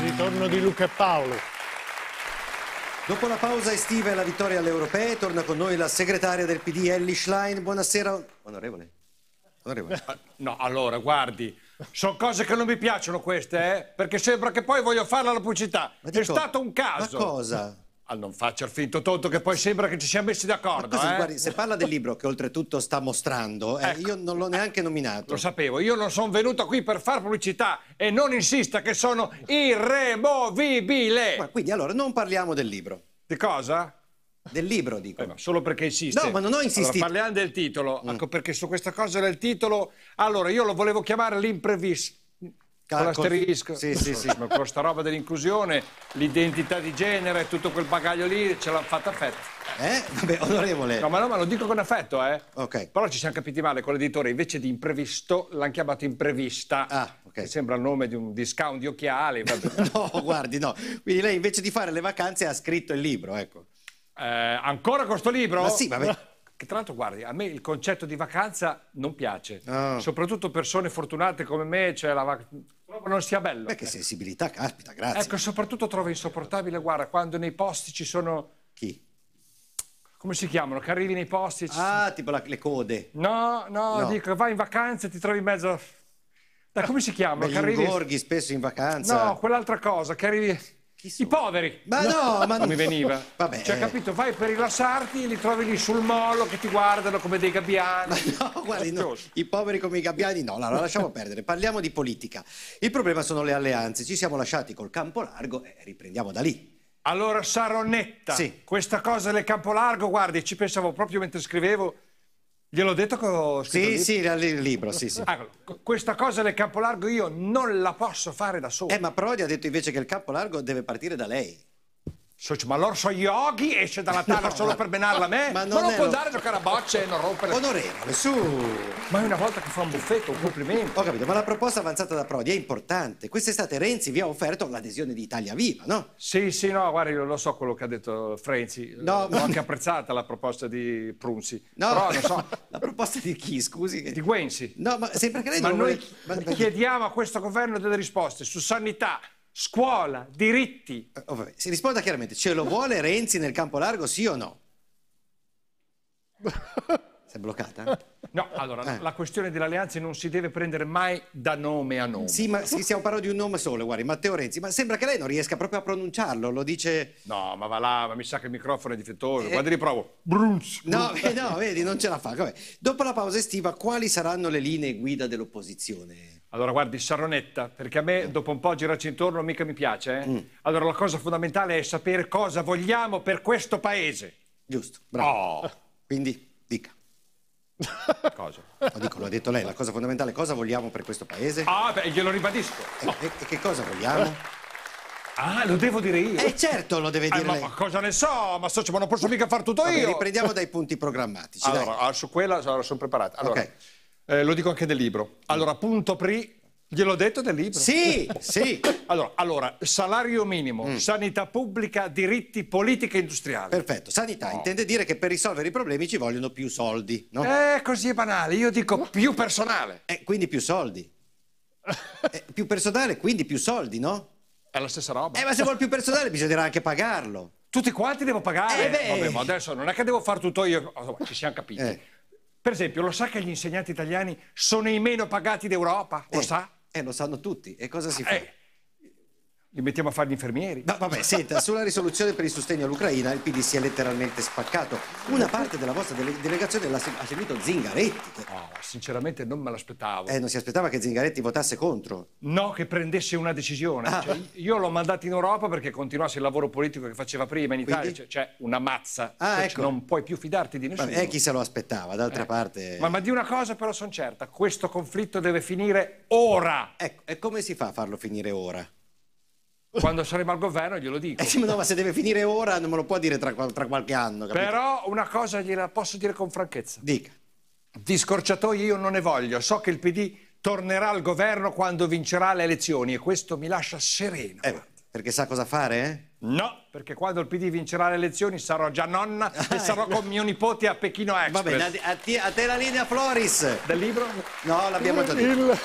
Il ritorno di Luca e Paolo. Dopo la pausa estiva e la vittoria alle europee, torna con noi la segretaria del PD Ellie Schlein. Buonasera, onorevole. onorevole. Ah, no, allora, guardi, sono cose che non mi piacciono queste, eh? perché sembra che poi voglio fare la pubblicità. Ma È stato un caso. Ma cosa? Al non il finto tonto che poi sembra che ci siamo messi d'accordo. Ma eh? guardi, se parla del libro che oltretutto sta mostrando, eh, ecco. io non l'ho neanche nominato. Lo sapevo, io non sono venuto qui per far pubblicità e non insista che sono irremovibile. Ma quindi allora non parliamo del libro. Di cosa? Del libro, dico. Eh, solo perché insiste. No, ma non ho insistito. Allora, parliamo del titolo. Mm. Ecco perché su questa cosa del titolo... Allora, io lo volevo chiamare l'imprevisto con l'asterisco. Sì, sì, sì. Ma con sta roba dell'inclusione, l'identità di genere, tutto quel bagaglio lì, ce l'hanno fatta affetto. Eh? Vabbè, onorevole. No, ma no, ma lo dico con affetto, eh. Ok. Però ci siamo capiti male con l'editore, invece di imprevisto l'hanno chiamato imprevista. Ah, ok. sembra il nome di un discount di occhiali. no, guardi, no. Quindi lei invece di fare le vacanze ha scritto il libro, ecco. Eh, ancora con sto libro? Ma sì, vabbè. Che tra l'altro, guardi, a me il concetto di vacanza non piace. Oh. Soprattutto persone fortunate come me, cioè la vacanza proprio non sia bello. Beh, che sensibilità, caspita, grazie. Ecco, soprattutto trovo insopportabile, guarda, quando nei posti ci sono... Chi? Come si chiamano? Che arrivi nei posti... Ci... Ah, tipo la, le code. No, no, no, dico, vai in vacanza e ti trovi in mezzo... Eh, da come si chiamano? Beh, che arrivi... spesso in vacanza. No, quell'altra cosa, che arrivi i poveri. Ma no, ma non mi veniva. Vabbè. Cioè, capito, vai per rilassarti e li trovi lì sul mollo che ti guardano come dei gabbiani. Ma no, guardi, no. i poveri come i gabbiani no, allora lasciamo perdere. Parliamo di politica. Il problema sono le alleanze. Ci siamo lasciati col campo largo e riprendiamo da lì. Allora, Saronetta, sì. questa cosa del campo largo, guardi, ci pensavo proprio mentre scrivevo Gliel'ho detto che ho scritto Sì, il sì, dal libro, sì, sì. Ah, questa cosa del capolargo io non la posso fare da solo. Eh, ma Prodi ha detto invece che il capolargo deve partire da lei ma l'orso Yogi esce dalla tana no, solo ma... per menarla a me? Ma non, non può lo... andare a giocare a bocce e non rompere... Onorevole, su! Ma è una volta che fa un buffetto, un complimento. Ho capito, ma la proposta avanzata da Prodi è importante. Quest'estate Renzi vi ha offerto l'adesione di Italia Viva, no? Sì, sì, no, guarda, io lo so quello che ha detto Frenzi. No, L'ho ma... anche apprezzata la proposta di Prunzi. No, però non so... la proposta di chi, scusi? Di Guenzi. No, ma sembra che lei... Ma noi vuole... chiediamo a questo governo delle risposte su sanità, scuola, diritti. Eh, oh, si risponda chiaramente, ce lo vuole Renzi nel campo largo, sì o no? si è bloccata? No, allora, eh. la questione delle alleanze non si deve prendere mai da nome a nome. Sì, ma sì, stiamo parlando di un nome solo, guardi, Matteo Renzi, ma sembra che lei non riesca proprio a pronunciarlo, lo dice... No, ma va là, ma mi sa che il microfono è difettoso, eh... guarda riprovo. Bruns! No, eh, no, vedi, non ce la fa. Vabbè. Dopo la pausa estiva, quali saranno le linee guida dell'opposizione? Allora, guardi, Sarronetta, perché a me mm. dopo un po' girarci intorno mica mi piace, eh? mm. Allora, la cosa fondamentale è sapere cosa vogliamo per questo paese. Giusto, bravo. Oh. Quindi, dica. Cosa? Lo dico, l'ha detto lei, la cosa fondamentale, cosa vogliamo per questo paese? Ah, beh, glielo ribadisco. E, e- e che cosa vogliamo? Ah, lo devo dire io. Eh certo, lo deve eh, dire ma, lei. ma cosa ne so, ma socio, ma non posso mica far tutto Vabbè, io. riprendiamo dai punti programmatici, Allora, ah, su quella sono, preparato. Allora, Ok. eh, lo dico anche del libro. Allora, punto pri, Gliel'ho detto del libro. Sì, sì. Allora, allora salario minimo, mm. sanità pubblica, diritti, politica industriale. Perfetto. Sanità no. intende dire che per risolvere i problemi ci vogliono più soldi, no? Eh, così è banale. Io dico più personale. Eh, quindi più soldi. eh, più personale, quindi più soldi, no? È la stessa roba. Eh, ma se vuol più personale bisognerà anche pagarlo. Tutti quanti devo pagare? Eh, beh. Vabbè, ma adesso non è che devo far tutto io. Insomma, oh, ci siamo capiti. Eh. Per esempio, lo sa che gli insegnanti italiani sono i meno pagati d'Europa? Lo eh. sa? Eh, lo sanno tutti. E cosa si ah, fa? Eh, li mettiamo a fare gli infermieri. No, vabbè, senta, sulla risoluzione per il sostegno all'Ucraina il PD si è letteralmente spaccato. Una parte della vostra dele delegazione l'ha seguito Zingaretti. No, Oh, sinceramente non me l'aspettavo. Eh, non si aspettava che Zingaretti votasse contro? No, che prendesse una decisione. Ah. Cioè, io l'ho mandato in Europa perché continuasse il lavoro politico che faceva prima in Italia. Quindi? Cioè, cioè una mazza. Ah, cioè, ecco. Non puoi più fidarti di nessuno. E eh, chi se lo aspettava, d'altra eh. parte... Ma, ma, di una cosa però sono certa, questo conflitto deve finire ora. Ecco, e come si fa a farlo finire ora? Quando saremo al governo glielo dico. Eh sì, ma no, ma se deve finire ora non me lo può dire tra, tra qualche anno. Capito? Però una cosa gliela posso dire con franchezza. Dica. Di scorciatoie io non ne voglio. So che il PD tornerà al governo quando vincerà le elezioni e questo mi lascia sereno. Eh, perché sa cosa fare, eh? No, perché quando il PD vincerà le elezioni sarò già nonna ah, e sarò eh, con mio nipote a Pechino Expo. Va bene, a, te, a te la linea Floris. Del libro? No, l'abbiamo già detto. Il...